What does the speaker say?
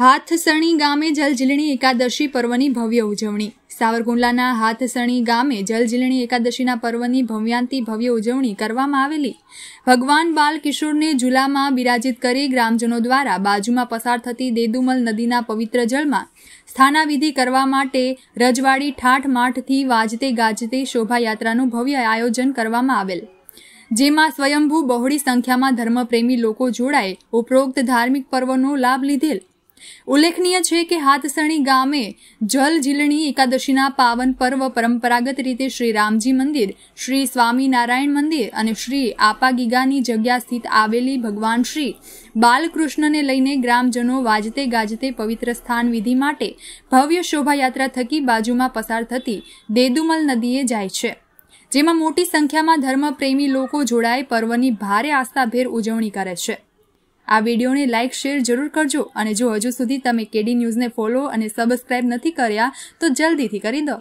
હાથસણી ગામે જલજીલણી એકાદશી પર્વની ભવ્ય ઉજવણી સાવરકુંડલાના હાથસણી ગામે જલજીલણી એકાદશીના પર્વની ભવ્યાંતિ ભવ્ય ઉજવણી કરવામાં આવેલી ભગવાન બાલકિશોરને ઝુલામાં બિરાજિત કરી ગ્રામજનો દ્વારા બાજુમાં પસાર થતી દેદુમલ નદીના પવિત્ર જળમાં સ્થાનાવિધિ કરવા માટે રજવાડી ઠાઠ માઠથી વાજતે ગાજતે શોભાયાત્રાનું ભવ્ય આયોજન કરવામાં આવેલ જેમાં સ્વયંભૂ બહોળી સંખ્યામાં ધર્મપ્રેમી લોકો જોડાએ ઉપરોક્ત ધાર્મિક પર્વનો લાભ લીધેલ ઉલ્લેખનીય છે કે હાથસણી ગામે જલ ઝીલણી એકાદશીના પાવન પર્વ પરંપરાગત રીતે શ્રી રામજી મંદિર શ્રી સ્વામિનારાયણ મંદિર અને શ્રી આપાગીગાની જગ્યા સ્થિત આવેલી ભગવાન શ્રી બાલકૃષ્ણને લઈને ગ્રામજનો વાજતે ગાજતે પવિત્ર સ્થાન વિધિ માટે ભવ્ય શોભાયાત્રા થકી બાજુમાં પસાર થતી દેદુમલ નદીએ જાય છે જેમાં મોટી સંખ્યામાં ધર્મપ્રેમી લોકો જોડાઈ પર્વની ભારે આસ્થાભેર ઉજવણી કરે છે આ વિડીયોને લાઇક શેર જરૂર કરજો અને જો હજુ સુધી તમે કેડી ન્યૂઝને ફોલો અને સબસ્ક્રાઇબ નથી કર્યા તો જલ્દીથી કરી દો